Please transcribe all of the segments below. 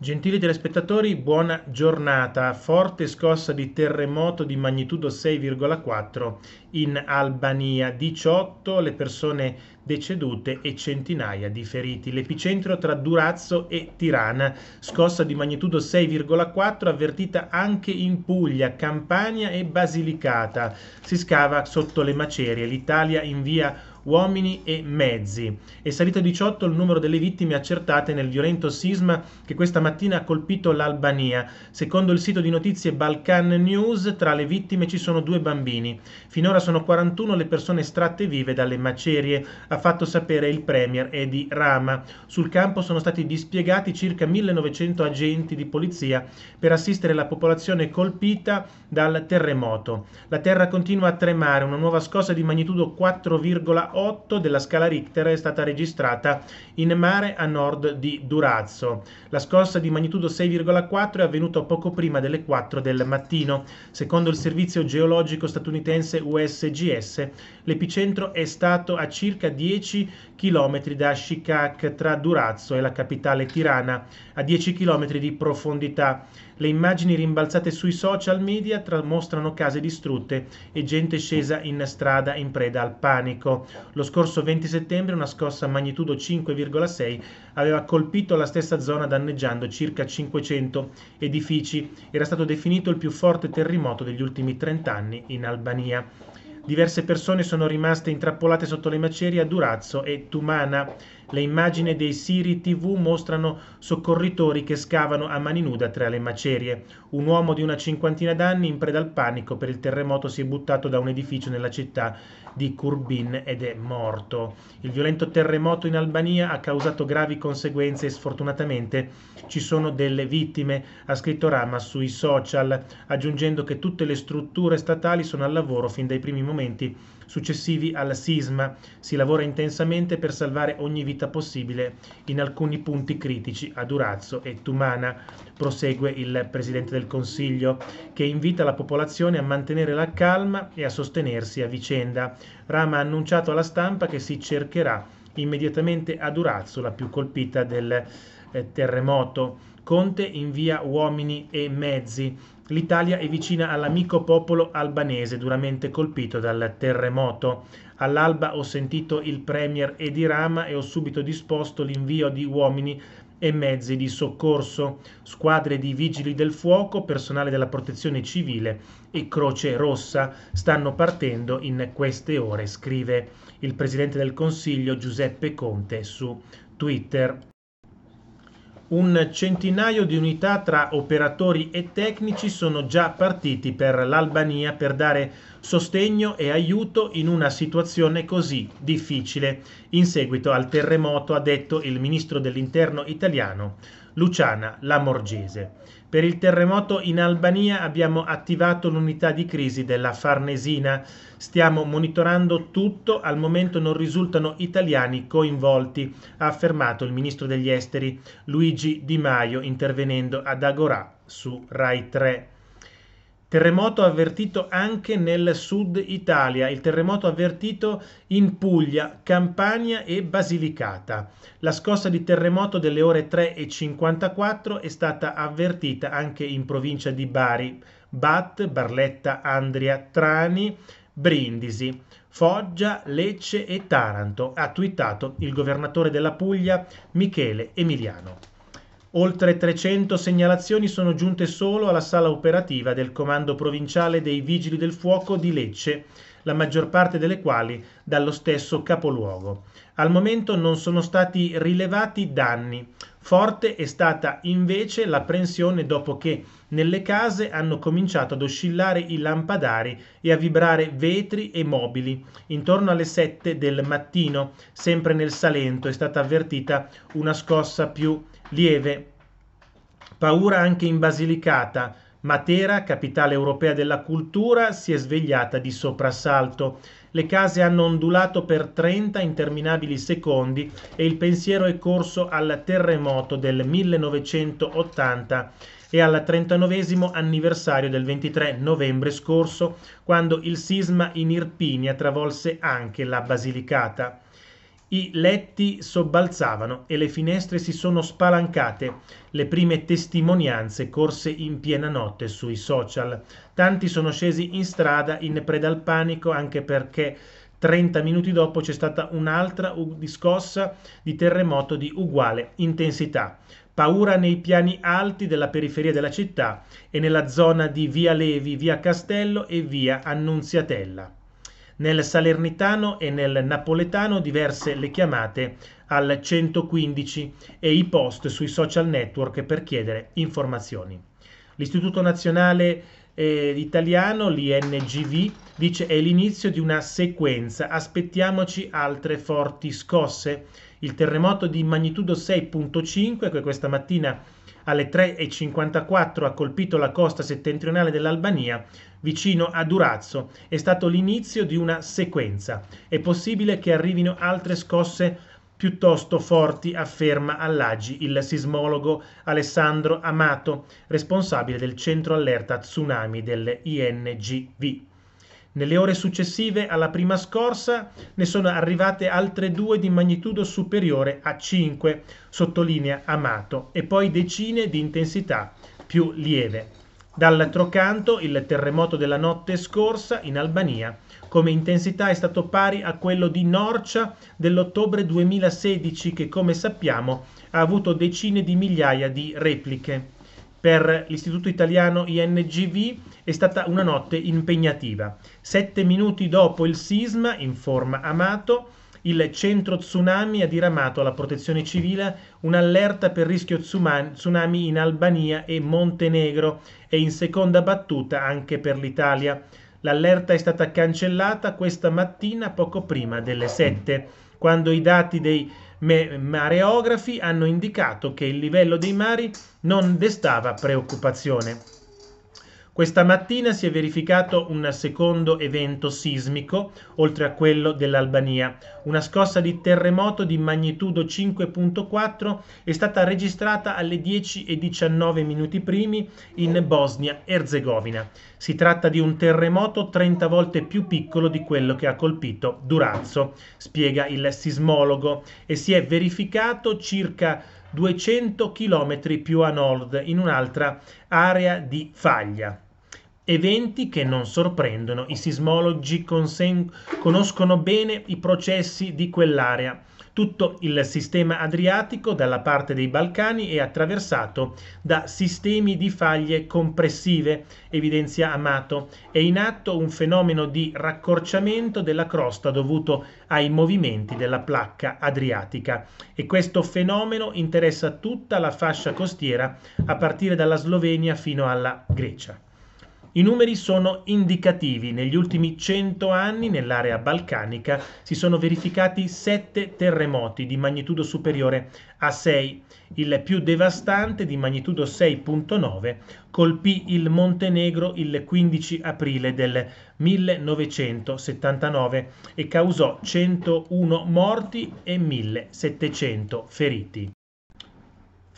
Gentili telespettatori, buona giornata. Forte scossa di terremoto di magnitudo 6,4 in Albania, 18 le persone decedute e centinaia di feriti. L'epicentro tra Durazzo e Tirana, scossa di magnitudo 6,4 avvertita anche in Puglia, Campania e Basilicata. Si scava sotto le macerie. L'Italia invia un uomini e mezzi. È salito a 18 il numero delle vittime accertate nel violento sisma che questa mattina ha colpito l'Albania. Secondo il sito di notizie Balkan News, tra le vittime ci sono due bambini. Finora sono 41 le persone estratte vive dalle macerie, ha fatto sapere il premier Edi Rama. Sul campo sono stati dispiegati circa 1900 agenti di polizia per assistere la popolazione colpita dal terremoto. La terra continua a tremare, una nuova scossa di magnitudo 4,8 8 della scala Richter è stata registrata in mare a nord di Durazzo. La scossa di magnitudo 6,4 è avvenuta poco prima delle 4 del mattino. Secondo il servizio geologico statunitense USGS, l'epicentro è stato a circa 10 km da Shikak tra Durazzo e la capitale Tirana, a 10 km di profondità. Le immagini rimbalzate sui social media mostrano case distrutte e gente scesa in strada in preda al panico. Lo scorso 20 settembre una scossa a magnitudo 5,6 aveva colpito la stessa zona danneggiando circa 500 edifici. Era stato definito il più forte terremoto degli ultimi 30 anni in Albania. Diverse persone sono rimaste intrappolate sotto le macerie a Durazzo e Tumana le immagini dei Siri TV mostrano soccorritori che scavano a mani nuda tra le macerie. Un uomo di una cinquantina d'anni in preda al panico per il terremoto si è buttato da un edificio nella città di Kurbin ed è morto. Il violento terremoto in Albania ha causato gravi conseguenze e sfortunatamente ci sono delle vittime, ha scritto Rama sui social, aggiungendo che tutte le strutture statali sono al lavoro fin dai primi momenti successivi al sisma. Si lavora intensamente per salvare ogni vita possibile in alcuni punti critici a Durazzo e Tumana, prosegue il Presidente del Consiglio, che invita la popolazione a mantenere la calma e a sostenersi a vicenda. Rama ha annunciato alla stampa che si cercherà immediatamente a Durazzo, la più colpita del eh, terremoto. Conte invia uomini e mezzi. L'Italia è vicina all'amico popolo albanese duramente colpito dal terremoto. All'alba ho sentito il Premier Edirama e ho subito disposto l'invio di uomini e mezzi di soccorso, squadre di vigili del fuoco, personale della protezione civile e Croce Rossa stanno partendo in queste ore, scrive il Presidente del Consiglio Giuseppe Conte su Twitter un centinaio di unità tra operatori e tecnici sono già partiti per l'Albania per dare sostegno e aiuto in una situazione così difficile in seguito al terremoto, ha detto il ministro dell'interno italiano Luciana Lamorgese. Per il terremoto in Albania abbiamo attivato l'unità di crisi della Farnesina. Stiamo monitorando tutto, al momento non risultano italiani coinvolti, ha affermato il ministro degli esteri Luigi Di Maio intervenendo ad Agorà su Rai 3. Terremoto avvertito anche nel sud Italia, il terremoto avvertito in Puglia, Campania e Basilicata. La scossa di terremoto delle ore 3.54 è stata avvertita anche in provincia di Bari, Bat, Barletta, Andria, Trani, Brindisi, Foggia, Lecce e Taranto, ha twittato il governatore della Puglia Michele Emiliano. Oltre 300 segnalazioni sono giunte solo alla sala operativa del Comando Provinciale dei Vigili del Fuoco di Lecce, la maggior parte delle quali dallo stesso capoluogo. Al momento non sono stati rilevati danni. Forte è stata invece l'apprensione dopo che nelle case hanno cominciato ad oscillare i lampadari e a vibrare vetri e mobili. Intorno alle 7 del mattino, sempre nel Salento, è stata avvertita una scossa più importante. Lieve. Paura anche in Basilicata. Matera, capitale europea della cultura, si è svegliata di soprassalto. Le case hanno ondulato per 30 interminabili secondi e il pensiero è corso al terremoto del 1980 e al 39 anniversario del 23 novembre scorso, quando il sisma in Irpinia travolse anche la Basilicata. I letti sobbalzavano e le finestre si sono spalancate. Le prime testimonianze corse in piena notte sui social. Tanti sono scesi in strada in preda al panico anche perché 30 minuti dopo c'è stata un'altra scossa di terremoto di uguale intensità. Paura nei piani alti della periferia della città e nella zona di Via Levi, Via Castello e Via Annunziatella. Nel salernitano e nel napoletano diverse le chiamate al 115 e i post sui social network per chiedere informazioni. L'Istituto Nazionale eh, Italiano, l'INGV, dice è l'inizio di una sequenza, aspettiamoci altre forti scosse. Il terremoto di magnitudo 6.5 che questa mattina alle 3.54 ha colpito la costa settentrionale dell'Albania, vicino a Durazzo, è stato l'inizio di una sequenza. È possibile che arrivino altre scosse piuttosto forti, afferma all'Agi il sismologo Alessandro Amato, responsabile del centro allerta tsunami delle INGV. Nelle ore successive alla prima scorsa ne sono arrivate altre due di magnitudo superiore a 5, sottolinea Amato, e poi decine di intensità più lieve. Dall'altro canto, il terremoto della notte scorsa in Albania come intensità è stato pari a quello di Norcia dell'ottobre 2016 che come sappiamo ha avuto decine di migliaia di repliche per l'Istituto Italiano INGV è stata una notte impegnativa. Sette minuti dopo il sisma, in forma Amato, il centro tsunami ha diramato alla protezione civile un'allerta per rischio tsunami in Albania e Montenegro e in seconda battuta anche per l'Italia. L'allerta è stata cancellata questa mattina poco prima delle 7, quando i dati dei mareografi hanno indicato che il livello dei mari non destava preoccupazione. Questa mattina si è verificato un secondo evento sismico, oltre a quello dell'Albania. Una scossa di terremoto di magnitudo 5.4 è stata registrata alle 10 e 19 minuti primi in Bosnia-Erzegovina. Si tratta di un terremoto 30 volte più piccolo di quello che ha colpito Durazzo, spiega il sismologo, e si è verificato circa 200 km più a nord, in un'altra area di faglia eventi che non sorprendono. I sismologi consen- conoscono bene i processi di quell'area. Tutto il sistema adriatico dalla parte dei Balcani è attraversato da sistemi di faglie compressive, evidenzia Amato. È in atto un fenomeno di raccorciamento della crosta dovuto ai movimenti della placca adriatica e questo fenomeno interessa tutta la fascia costiera a partire dalla Slovenia fino alla Grecia. I numeri sono indicativi. Negli ultimi 100 anni nell'area balcanica si sono verificati 7 terremoti di magnitudo superiore a 6. Il più devastante di magnitudo 6.9 colpì il Montenegro il 15 aprile del 1979 e causò 101 morti e 1700 feriti.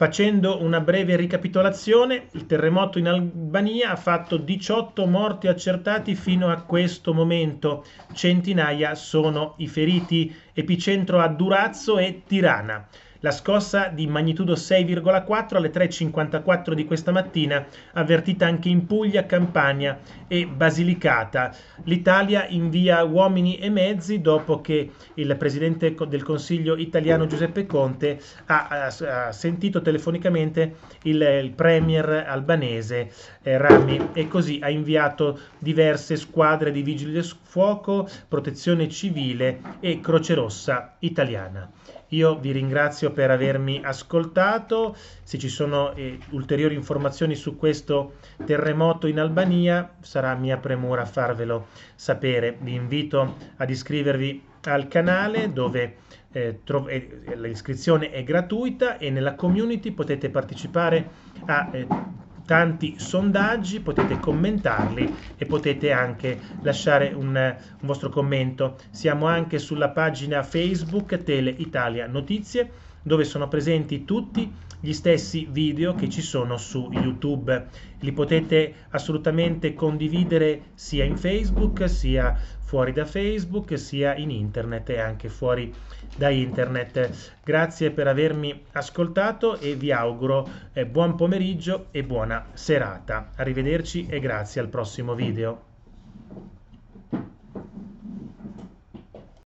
Facendo una breve ricapitolazione, il terremoto in Albania ha fatto 18 morti accertati fino a questo momento, centinaia sono i feriti, epicentro a Durazzo e Tirana. La scossa di magnitudo 6,4 alle 3.54 di questa mattina, avvertita anche in Puglia, Campania e Basilicata. L'Italia invia uomini e mezzi dopo che il Presidente del Consiglio italiano Giuseppe Conte ha, ha, sentito telefonicamente il, il Premier albanese eh, Rami e così ha inviato diverse squadre di vigili del fuoco, protezione civile e Croce Rossa italiana. Io vi ringrazio per avermi ascoltato, se ci sono eh, ulteriori informazioni su questo terremoto in Albania sarà mia premura farvelo sapere. Vi invito ad iscrivervi al canale dove eh, tro- eh, l'iscrizione è gratuita e nella community potete partecipare a eh, tanti sondaggi, potete commentarli e potete anche lasciare un, un vostro commento. Siamo anche sulla pagina Facebook Tele Italia Notizie dove sono presenti tutti gli stessi video che ci sono su YouTube. Li potete assolutamente condividere sia in Facebook, sia fuori da Facebook, sia in internet e anche fuori da internet. Grazie per avermi ascoltato e vi auguro eh, buon pomeriggio e buona serata. Arrivederci e grazie al prossimo video.